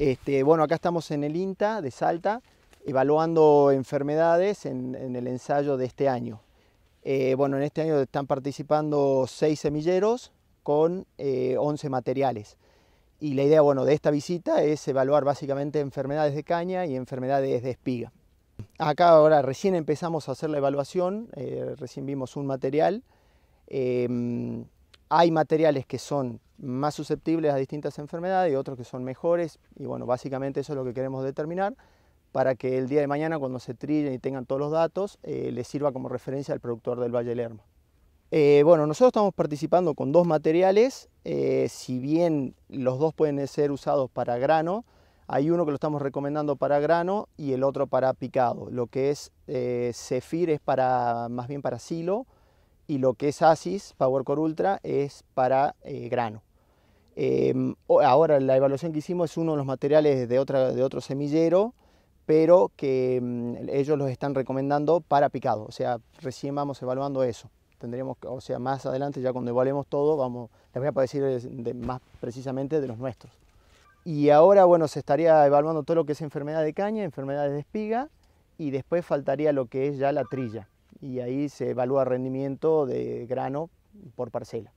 Este, bueno, acá estamos en el INTA de Salta, evaluando enfermedades en, el ensayo de este año. Eh, bueno, en este año están participando seis semilleros con 11 eh, materiales. Y la idea bueno, de esta visita es evaluar básicamente enfermedades de caña y enfermedades de espiga. Acá ahora recién empezamos a hacer la evaluación, eh, recién vimos un material. Em, hay materiales que son más susceptibles a distintas enfermedades y otros que son mejores. Y bueno, básicamente eso es lo que queremos determinar para que el día de mañana cuando se trillen y tengan todos los datos, eh, les sirva como referencia al productor del Valle Lerma. Eh, bueno, nosotros estamos participando con dos materiales, eh, si bien los dos pueden ser usados para grano, hay uno que lo estamos recomendando para grano y el otro para picado. Lo que es Cefir es para, más bien para silo y lo que es Asis, Powercore Ultra, es para grano. Em, ahora la evaluación que hicimos es uno de los materiales de, otro semillero, pero que em, ellos los están recomendando para picado. O sea, recién vamos evaluando eso. Tendremos, o sea, más adelante, ya cuando evaluemos todo, vamos, les voy a decir más precisamente de los nuestros. Y ahora, bueno, se estaría evaluando todo lo que es enfermedad de caña, enfermedades de espiga, y después faltaría lo que es ya la trilla. Y ahí se evalúa rendimiento de grano por parcela.